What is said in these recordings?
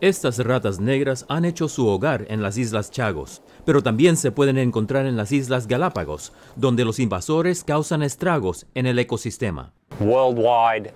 Estas ratas negras han hecho su hogar en las Islas Chagos, pero también se pueden encontrar en las Islas Galápagos, donde los invasores causan estragos en el ecosistema.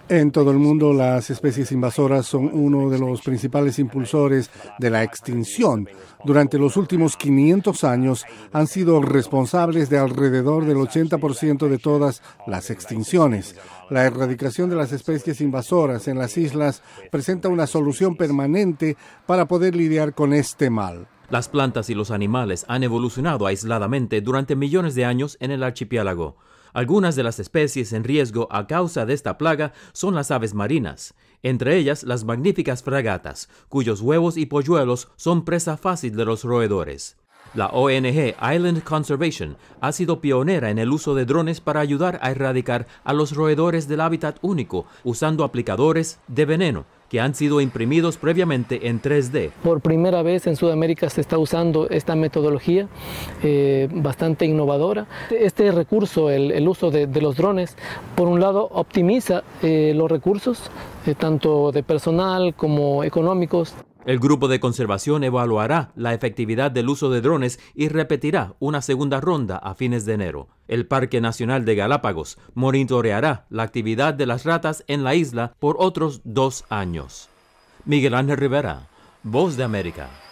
En todo el mundo, las especies invasoras son uno de los principales impulsores de la extinción. Durante los últimos 500 años han sido responsables de alrededor del 80% de todas las extinciones. La erradicación de las especies invasoras en las islas presenta una solución permanente para poder lidiar con este mal. Las plantas y los animales han evolucionado aisladamente durante millones de años en el archipiélago. Algunas de las especies en riesgo a causa de esta plaga son las aves marinas, entre ellas las magníficas fragatas, cuyos huevos y polluelos son presa fácil de los roedores. La ONG Island Conservation ha sido pionera en el uso de drones para ayudar a erradicar a los roedores del hábitat único usando aplicadores de veneno que han sido imprimidos previamente en 3D. Por primera vez en Sudamérica se está usando esta metodología eh, bastante innovadora. Este recurso, el, uso de, los drones, por un lado optimiza eh, los recursos, eh, tanto de personal como económicos. El grupo de conservación evaluará la efectividad del uso de drones y repetirá una segunda ronda a fines de enero. El Parque Nacional de Galápagos monitoreará la actividad de las ratas en la isla por otros dos años. Miguel Ángel Rivera, Voz de América.